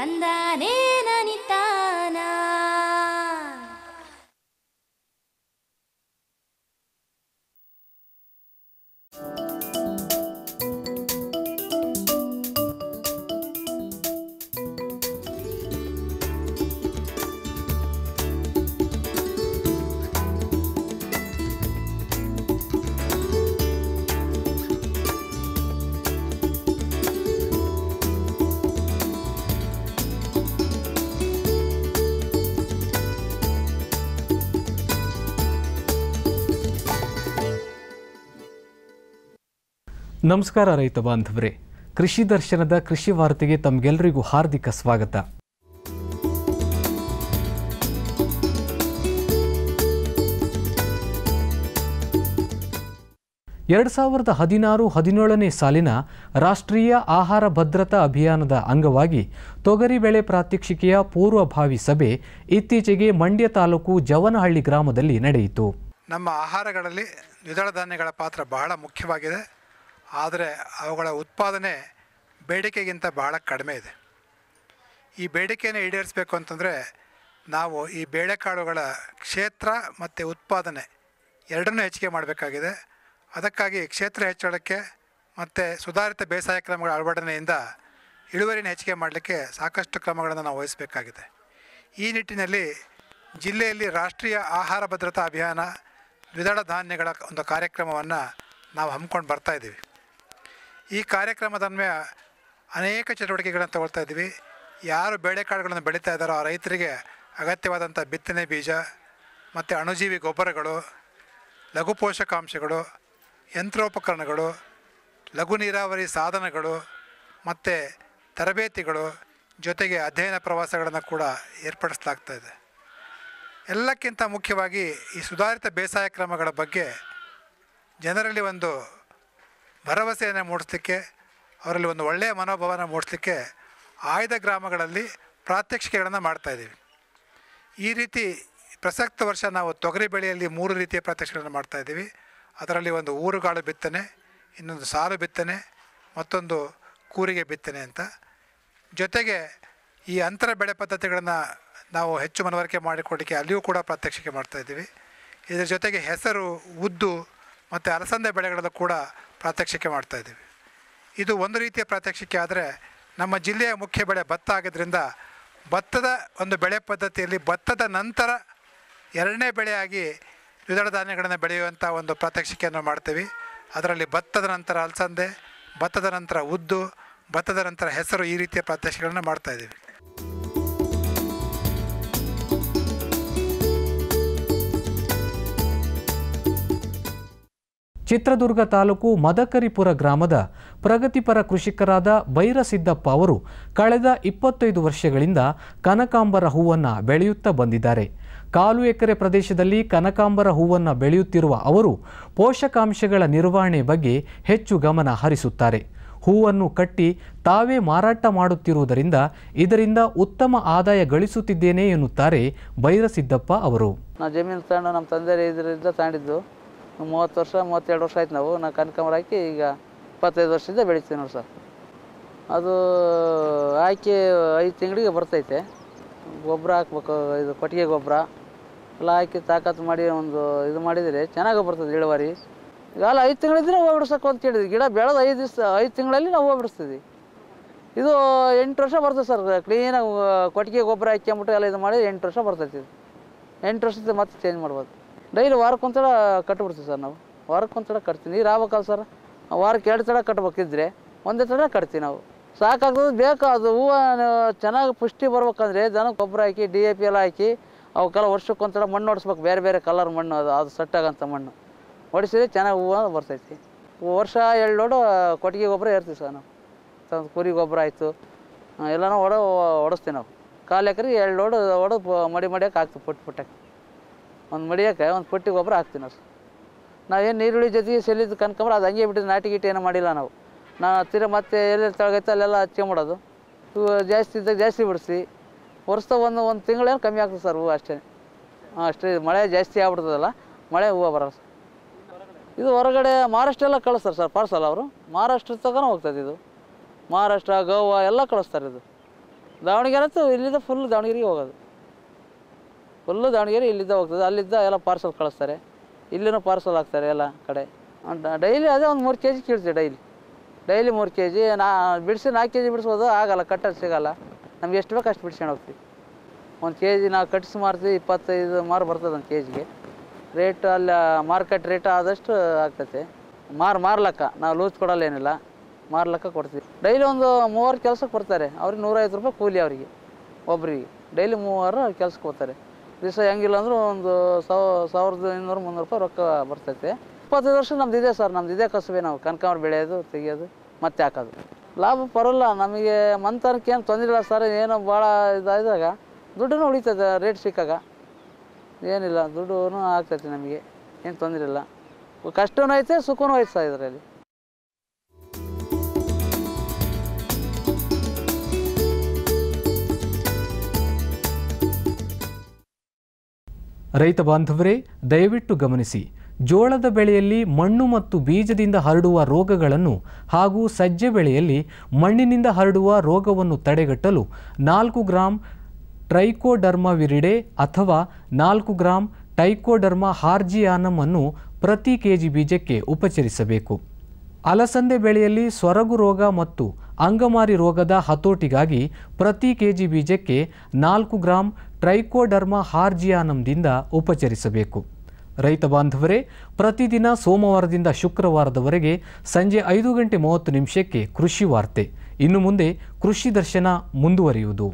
கந்தானே ನಮಸ್ಕಾರ ರೈತ ಬಾಂಧವರೇ ಕೃಷಿ ದರ್ಶನದ ಕೃಷಿ ವಾರ್ತೆಗೆ ತಮಗೆಲ್ಲರಿಗೂ ಹಾರ್ದಿಕ ಸ್ವಾಗತ ಎರಡು ಸಾವಿರದ ಹದಿನಾರು ಹದಿನೇಳನೇ ಸಾಲಿನ ರಾಷ್ಟ್ರೀಯ ಆಹಾರ ಭದ್ರತಾ ಅಭಿಯಾನದ ಅಂಗವಾಗಿ ತೊಗರಿ ಬೆಳೆ ಪ್ರಾತ್ಯಕ್ಷಿಕೆಯ ಪೂರ್ವಭಾವಿ ಸಭೆ ಇತ್ತೀಚೆಗೆ ಮಂಡ್ಯ ತಾಲೂಕು ಜವನಹಳ್ಳಿ ಗ್ರಾಮದಲ್ಲಿ ನಡೆಯಿತು ನಮ್ಮ ಆಹಾರಗಳಲ್ಲಿ ದ್ವಿದಳ ಧಾನ್ಯಗಳ ಪಾತ್ರ ಬಹಳ ಮುಖ್ಯವಾಗಿದೆ ಆದರೆ ಅವುಗಳ ಉತ್ಪಾದನೆ ಬೇಡಿಕೆಗಿಂತ ಬಹಳ ಕಡಿಮೆ ಇದೆ ಈ ಬೇಡಿಕೆಯನ್ನು ಈಡೇರಿಸಬೇಕು ಅಂತಂದರೆ ನಾವು ಈ ಬೇಳೆಕಾಳುಗಳ ಕ್ಷೇತ್ರ ಮತ್ತು ಉತ್ಪಾದನೆ ಎರಡನ್ನೂ ಹೆಚ್ಚಿಗೆ ಮಾಡಬೇಕಾಗಿದೆ ಅದಕ್ಕಾಗಿ ಕ್ಷೇತ್ರ ಹೆಚ್ಚಳಕ್ಕೆ ಮತ್ತು ಸುಧಾರಿತ ಬೇಸಾಯ ಕ್ರಮಗಳ ಅಳವಡನೆಯಿಂದ ಇಳುವರಿನ ಹೆಚ್ಚಿಗೆ ಮಾಡಲಿಕ್ಕೆ ಸಾಕಷ್ಟು ಕ್ರಮಗಳನ್ನು ನಾವು ವಹಿಸಬೇಕಾಗಿದೆ ಈ ನಿಟ್ಟಿನಲ್ಲಿ ಜಿಲ್ಲೆಯಲ್ಲಿ ರಾಷ್ಟ್ರೀಯ ಆಹಾರ ಭದ್ರತಾ ಅಭಿಯಾನ ದ್ವಿದಳ ಧಾನ್ಯಗಳ ಒಂದು ಕಾರ್ಯಕ್ರಮವನ್ನು ನಾವು ಹಮ್ಮಿಕೊಂಡು ಬರ್ತಾಯಿದ್ದೀವಿ ಈ ಕಾರ್ಯಕ್ರಮದ ಅನ್ವಯ ಅನೇಕ ಚಟುವಟಿಕೆಗಳನ್ನು ತಗೊಳ್ತಾ ಇದ್ವಿ ಯಾರು ಬೇಳೆಕಾಳುಗಳನ್ನು ಬೆಳೀತಾ ಇದ್ದಾರೋ ಆ ರೈತರಿಗೆ ಅಗತ್ಯವಾದಂಥ ಬಿತ್ತನೆ ಬೀಜ ಮತ್ತು ಅಣುಜೀವಿ ಗೊಬ್ಬರಗಳು ಲಘು ಪೋಷಕಾಂಶಗಳು ಯಂತ್ರೋಪಕರಣಗಳು ಲಘು ನೀರಾವರಿ ಸಾಧನಗಳು ಮತ್ತು ತರಬೇತಿಗಳು ಜೊತೆಗೆ ಅಧ್ಯಯನ ಪ್ರವಾಸಗಳನ್ನು ಕೂಡ ಏರ್ಪಡಿಸಲಾಗ್ತಾ ಇದೆ ಎಲ್ಲಕ್ಕಿಂತ ಮುಖ್ಯವಾಗಿ ಈ ಸುಧಾರಿತ ಬೇಸಾಯ ಕ್ರಮಗಳ ಬಗ್ಗೆ ಜನರಲ್ಲಿ ಒಂದು ಭರವಸೆಯನ್ನು ಮೂಡಿಸಲಿಕ್ಕೆ ಅವರಲ್ಲಿ ಒಂದು ಒಳ್ಳೆಯ ಮನೋಭಾವನ ಮೂಡಿಸಲಿಕ್ಕೆ ಆಯ್ದ ಗ್ರಾಮಗಳಲ್ಲಿ ಪ್ರಾತ್ಯಕ್ಷಿಕೆಗಳನ್ನು ಮಾಡ್ತಾಯಿದ್ದೀವಿ ಈ ರೀತಿ ಪ್ರಸಕ್ತ ವರ್ಷ ನಾವು ತೊಗರಿ ಬೆಳೆಯಲ್ಲಿ ಮೂರು ರೀತಿಯ ಪ್ರಾತ್ಯಕ್ಷಿಕೆಗಳನ್ನು ಮಾಡ್ತಾಯಿದ್ದೀವಿ ಅದರಲ್ಲಿ ಒಂದು ಊರುಗಾಳು ಬಿತ್ತನೆ ಇನ್ನೊಂದು ಸಾಲು ಬಿತ್ತನೆ ಮತ್ತೊಂದು ಕೂರಿಗೆ ಬಿತ್ತನೆ ಅಂತ ಜೊತೆಗೆ ಈ ಅಂತರ ಬೆಳೆ ಪದ್ಧತಿಗಳನ್ನು ನಾವು ಹೆಚ್ಚು ಮನವರಿಕೆ ಮಾಡಿಕೊಡಲಿಕ್ಕೆ ಅಲ್ಲಿಯೂ ಕೂಡ ಪ್ರಾತ್ಯಕ್ಷಿಕೆ ಮಾಡ್ತಾಯಿದ್ದೀವಿ ಇದರ ಜೊತೆಗೆ ಹೆಸರು ಉದ್ದು ಮತ್ತು ಅಲಸಂದೆ ಬೆಳೆಗಳಲ್ಲೂ ಕೂಡ ಪ್ರಾತ್ಯಕ್ಷಿಕೆ ಮಾಡ್ತಾಯಿದ್ದೀವಿ ಇದು ಒಂದು ರೀತಿಯ ಪ್ರಾತ್ಯಕ್ಷಿಕೆ ಆದರೆ ನಮ್ಮ ಜಿಲ್ಲೆಯ ಮುಖ್ಯ ಬೆಳೆ ಭತ್ತ ಆಗಿದ್ದರಿಂದ ಭತ್ತದ ಒಂದು ಬೆಳೆ ಪದ್ಧತಿಯಲ್ಲಿ ಭತ್ತದ ನಂತರ ಎರಡನೇ ಬೆಳೆಯಾಗಿ ದ್ವಿದಳ ಧಾನ್ಯಗಳನ್ನು ಬೆಳೆಯುವಂಥ ಒಂದು ಪ್ರಾತ್ಯಕ್ಷಿಕೆಯನ್ನು ಮಾಡ್ತೀವಿ ಅದರಲ್ಲಿ ಭತ್ತದ ನಂತರ ಅಲಸಂದೆ ಭತ್ತದ ನಂತರ ಉದ್ದು ಭತ್ತದ ನಂತರ ಹೆಸರು ಈ ರೀತಿಯ ಪ್ರಾತ್ಯಕ್ಷಿಕೆಗಳನ್ನು ಮಾಡ್ತಾಯಿದ್ದೀವಿ ಚಿತ್ರದುರ್ಗ ತಾಲೂಕು ಮದಕರಿಪುರ ಗ್ರಾಮದ ಪ್ರಗತಿಪರ ಕೃಷಿಕರಾದ ಬೈರಸಿದ್ದಪ್ಪ ಅವರು ಕಳೆದ ಇಪ್ಪತ್ತೈದು ವರ್ಷಗಳಿಂದ ಕನಕಾಂಬರ ಹೂವನ್ನು ಬೆಳೆಯುತ್ತಾ ಬಂದಿದ್ದಾರೆ ಕಾಲು ಎಕರೆ ಪ್ರದೇಶದಲ್ಲಿ ಕನಕಾಂಬರ ಹೂವನ್ನು ಬೆಳೆಯುತ್ತಿರುವ ಅವರು ಪೋಷಕಾಂಶಗಳ ನಿರ್ವಹಣೆ ಬಗ್ಗೆ ಹೆಚ್ಚು ಗಮನ ಹರಿಸುತ್ತಾರೆ ಹೂವನ್ನು ಕಟ್ಟಿ ತಾವೇ ಮಾರಾಟ ಮಾಡುತ್ತಿರುವುದರಿಂದ ಇದರಿಂದ ಉತ್ತಮ ಆದಾಯ ಗಳಿಸುತ್ತಿದ್ದೇನೆ ಎನ್ನುತ್ತಾರೆ ಬೈರಸಿದ್ದಪ್ಪ ಅವರು ನಾ ಜಮೀನು ತಗೊಂಡು ನಮ್ಮ ತಂದೆ ಇದರಿಂದ ಮೂವತ್ತು ವರ್ಷ ಮೂವತ್ತೆರಡು ವರ್ಷ ಆಯ್ತು ನಾವು ನಾ ಕನಕಾಂಬರ ಹಾಕಿ ಈಗ ಇಪ್ಪತ್ತೈದು ವರ್ಷದಿಂದ ಬೆಳಿತೀವಿ ನೋಡಿ ಸರ್ ಅದು ಹಾಕಿ ಐದು ತಿಂಗಳಿಗೆ ಬರ್ತೈತೆ ಗೊಬ್ಬರ ಹಾಕ್ಬೇಕು ಇದು ಕೊಟ್ಟಿಗೆ ಗೊಬ್ಬರ ಎಲ್ಲ ಹಾಕಿ ತಾಕತ್ತು ಮಾಡಿ ಒಂದು ಇದು ಮಾಡಿದರೆ ಚೆನ್ನಾಗಿ ಬರ್ತದೆ ಇಳುವರಿ ಈಗ ಅಲ್ಲ ಐದು ತಿಂಗಳಿದ್ರೆ ಹೂವು ಬಿಡ್ಸಕ್ಕೆ ಅಂತ ಕೇಳಿದ್ವಿ ಗಿಡ ಬೆಳೆದು ಐದು ದಿವಸ ಐದು ತಿಂಗಳಲ್ಲಿ ನಾವು ಹೂವು ಬಿಡಿಸ್ತೀವಿ ಇದು ಎಂಟು ವರ್ಷ ಬರ್ತದೆ ಸರ್ ಕ್ಲೀನಾಗಿ ಕೊಟ್ಟಿಗೆ ಗೊಬ್ಬರ ಹಾಕ್ಕೊಂಬಿಟ್ಟು ಎಲ್ಲ ಇದು ಮಾಡಿ ಎಂಟು ವರ್ಷ ಬರ್ತೈತಿ ಇದು ಎಂಟು ವರ್ಷದ ಮತ್ತೆ ಚೇಂಜ್ ಮಾಡ್ಬೋದು ಡೈಲಿ ವಾರಕ್ಕೆ ವಾರಕ್ಕೊಂದ್ಸಲ ಕಟ್ಬಿಡ್ತೀವಿ ಸರ್ ನಾವು ವಾರಕ್ಕೆ ಒಂಥರ ಕಟ್ತೀವಿ ನೀರು ಆಗ್ಬೇಕಲ್ಲ ಸರ್ ವಾರಕ್ಕೆ ಎರಡು ಸಲ ಕಟ್ಬೇಕಿದ್ರೆ ಒಂದೇ ಸಲ ಕಟ್ತೀವಿ ನಾವು ಸಾಕಾಗೋದು ಬೇಕು ಅದು ಹೂವು ಚೆನ್ನಾಗಿ ಪುಷ್ಟಿ ಬರ್ಬೇಕಂದ್ರೆ ದನಕ್ಕೆ ಗೊಬ್ಬರ ಹಾಕಿ ಡಿ ಎ ಪಿ ಎಲ್ಲ ಹಾಕಿ ಅವಕ್ಕೆಲ್ಲ ಒಂಥರ ಮಣ್ಣು ಹೊಡಿಸ್ಬೇಕು ಬೇರೆ ಬೇರೆ ಕಲರ್ ಮಣ್ಣು ಅದು ಅದು ಸೆಟ್ ಮಣ್ಣು ಹೊಡಿಸಿದ್ರೆ ಚೆನ್ನಾಗಿ ಹೂವು ಬರ್ತೈತಿ ವರ್ಷ ಎರಡು ಲೋಡು ಕೊಟ್ಟಿಗೆ ಗೊಬ್ಬರ ಇರ್ತೀವಿ ಸರ್ ನಾವು ಕುರಿ ಗೊಬ್ಬರ ಆಯಿತು ಎಲ್ಲನೂ ಹೊಡ ಹೊಡಿಸ್ತೀವಿ ನಾವು ಕಾಲು ಎಕರೆಗೆ ಎರಡು ಲೋಡು ಹೊಡೆದು ಮಡಿ ಮಡಿಯೋಕೆ ಹಾಕ್ತೀವಿ ಪುಟ್ಟ ಪುಟ್ಟಕ್ಕೆ ಒಂದು ಮಡಿಯೋಕ್ಕೆ ಒಂದು ಪಟ್ಟಿ ಗೊಬ್ಬರ ಹಾಕ್ತೀನಿ ಸರ್ ನಾವೇನು ನೀರುಳ್ಳಿ ಜೊತೆಗೆ ಸೆಲ್ಲಿದ್ದು ಕನ್ಕೊಂಬ್ರೆ ಅದು ಹಂಗೆ ಬಿಟ್ಟಿದ್ದು ನಾಟಿ ಗೀಟಿ ಏನೂ ಮಾಡಿಲ್ಲ ನಾವು ನಾವು ಹತ್ತಿರ ಮತ್ತೆ ಎಲ್ಲೆಲ್ಲಿ ತೊಳಗೈತೆ ಅಲ್ಲೆಲ್ಲ ಹಚ್ಕೊಂಬಿಡೋದು ಜಾಸ್ತಿ ಇದ್ದಾಗ ಜಾಸ್ತಿ ಬಿಡಿಸಿ ವರ್ಷ ಒಂದು ಒಂದು ತಿಂಗಳೇನು ಕಮ್ಮಿ ಆಗ್ತದೆ ಸರ್ ಹೂವು ಅಷ್ಟೇ ಹಾಂ ಅಷ್ಟೇ ಮಳೆ ಜಾಸ್ತಿ ಆಗ್ಬಿಡ್ತದಲ್ಲ ಮಳೆ ಹೂವು ಬರೋ ಸರ್ ಇದು ಹೊರಗಡೆ ಮಹಾರಾಷ್ಟ್ರ ಎಲ್ಲ ಕಳಿಸ್ತಾರೆ ಸರ್ ಪಾರ್ಸಲ್ ಅವರು ಮಹಾರಾಷ್ಟ್ರ ತಗೋನೂ ಹೋಗ್ತದೆ ಇದು ಮಹಾರಾಷ್ಟ್ರ ಗೋವಾ ಎಲ್ಲ ಕಳಿಸ್ತಾರೆ ಇದು ದಾವಣಗೆರೆ ಅಂತೂ ಇಲ್ಲಿಂದ ಫುಲ್ ದಾವಣಗೆರೆಗೆ ಹೋಗೋದು ಫುಲ್ಲು ದಾವಣಗೆರೆ ಇಲ್ಲಿದ್ದ ಹೋಗ್ತದೆ ಅಲ್ಲಿದ್ದ ಎಲ್ಲ ಪಾರ್ಸಲ್ ಕಳಿಸ್ತಾರೆ ಇಲ್ಲಿನೂ ಪಾರ್ಸಲ್ ಹಾಕ್ತಾರೆ ಎಲ್ಲ ಕಡೆ ಡೈಲಿ ಅದೇ ಒಂದು ಮೂರು ಕೆ ಜಿ ಕೀಳ್ತೀವಿ ಡೈಲಿ ಡೈಲಿ ಮೂರು ಕೆ ಜಿ ನಾ ಬಿಡಿಸಿ ನಾಲ್ಕು ಕೆ ಜಿ ಬಿಡಿಸ್ಬೋದು ಆಗಲ್ಲ ಕಟ್ಟಲ್ಲಿ ಸಿಗಲ್ಲ ನಮ್ಗೆ ಎಷ್ಟು ಬೇಕು ಅಷ್ಟು ಬಿಡಿಸ್ಕೊಂಡು ಹೋಗ್ತೀವಿ ಒಂದು ಕೆ ಜಿ ನಾವು ಕಟ್ಟಿಸಿ ಮಾರ್ತೀವಿ ಇಪ್ಪತ್ತೈದು ಮಾರು ಬರ್ತದೆ ಒಂದು ಕೆ ಜಿಗೆ ರೇಟ್ ಅಲ್ಲಿ ಮಾರ್ಕೆಟ್ ರೇಟ್ ಆದಷ್ಟು ಆಗ್ತೈತೆ ಮಾರು ಮಾರ್ಲಕ್ಕ ನಾವು ಲೂಸ್ ಕೊಡೋಲ್ಲ ಏನಿಲ್ಲ ಮಾರ್ಲಕ್ಕ ಕೊಡ್ತೀವಿ ಡೈಲಿ ಒಂದು ಮೂವರು ಕೆಲಸಕ್ಕೆ ಕೊಡ್ತಾರೆ ಅವ್ರಿಗೆ ನೂರೈವತ್ತು ರೂಪಾಯಿ ಕೂಲಿ ಅವರಿಗೆ ಒಬ್ಬರಿಗೆ ಡೈಲಿ ಮೂವರು ಕೆಲ್ಸಕ್ಕೆ ಹೋಗ್ತಾರೆ ದಿವಸ ಹೆಂಗಿಲ್ಲ ಅಂದರೂ ಒಂದು ಸಾವ ಸಾವಿರದ ಇನ್ನೂರು ಮುನ್ನೂರು ರೂಪಾಯಿ ರೊಕ್ಕ ಬರ್ತೈತೆ ಇಪ್ಪತ್ತೈದು ವರ್ಷ ನಮ್ದು ಇದೆ ಸರ್ ನಮ್ದು ಇದೇ ಕಸುಬೆ ನಾವು ಕನಕಾಂಬರ ಬೆಳೆಯೋದು ತೆಗಿಯೋದು ಮತ್ತೆ ಹಾಕೋದು ಲಾಭ ಪರಲ್ಲ ನಮಗೆ ಮಂತನಕ್ಕೆ ಏನು ತೊಂದರೆ ಇಲ್ಲ ಸರ್ ಏನೋ ಭಾಳ ಇದಾದಾಗ ದುಡ್ಡೂ ಉಳಿತದೆ ರೇಟ್ ಸಿಕ್ಕಾಗ ಏನಿಲ್ಲ ದುಡ್ಡು ಆಗ್ತೈತೆ ನಮಗೆ ಏನು ತೊಂದರೆ ಇಲ್ಲ ಕಷ್ಟವೂ ಐತೆ ಸುಖವೂ ಐತೆ ಸರ್ ಇದರಲ್ಲಿ ರೈತ ಬಾಂಧವರೇ ದಯವಿಟ್ಟು ಗಮನಿಸಿ ಜೋಳದ ಬೆಳೆಯಲ್ಲಿ ಮಣ್ಣು ಮತ್ತು ಬೀಜದಿಂದ ಹರಡುವ ರೋಗಗಳನ್ನು ಹಾಗೂ ಸಜ್ಜೆ ಬೆಳೆಯಲ್ಲಿ ಮಣ್ಣಿನಿಂದ ಹರಡುವ ರೋಗವನ್ನು ತಡೆಗಟ್ಟಲು ನಾಲ್ಕು ಗ್ರಾಂ ಟ್ರೈಕೋಡರ್ಮವಿರಿಡೆ ಅಥವಾ ನಾಲ್ಕು ಗ್ರಾಂ ಟೈಕೋಡರ್ಮ ಅನ್ನು ಪ್ರತಿ ಕೆಜಿ ಬೀಜಕ್ಕೆ ಉಪಚರಿಸಬೇಕು ಅಲಸಂದೆ ಬೆಳೆಯಲ್ಲಿ ಸೊರಗು ರೋಗ ಮತ್ತು ಅಂಗಮಾರಿ ರೋಗದ ಹತೋಟಿಗಾಗಿ ಪ್ರತಿ ಕೆಜಿ ಬೀಜಕ್ಕೆ ನಾಲ್ಕು ಗ್ರಾಂ ಟ್ರೈಕೋಡರ್ಮ ಹಾರ್ಜಿಯಾನಂದಿಂದ ಉಪಚರಿಸಬೇಕು ರೈತ ಬಾಂಧವರೇ ಪ್ರತಿದಿನ ಸೋಮವಾರದಿಂದ ಶುಕ್ರವಾರದವರೆಗೆ ಸಂಜೆ ಐದು ಗಂಟೆ ಮೂವತ್ತು ನಿಮಿಷಕ್ಕೆ ಕೃಷಿ ವಾರ್ತೆ ಇನ್ನು ಮುಂದೆ ಕೃಷಿ ದರ್ಶನ ಮುಂದುವರಿಯುವುದು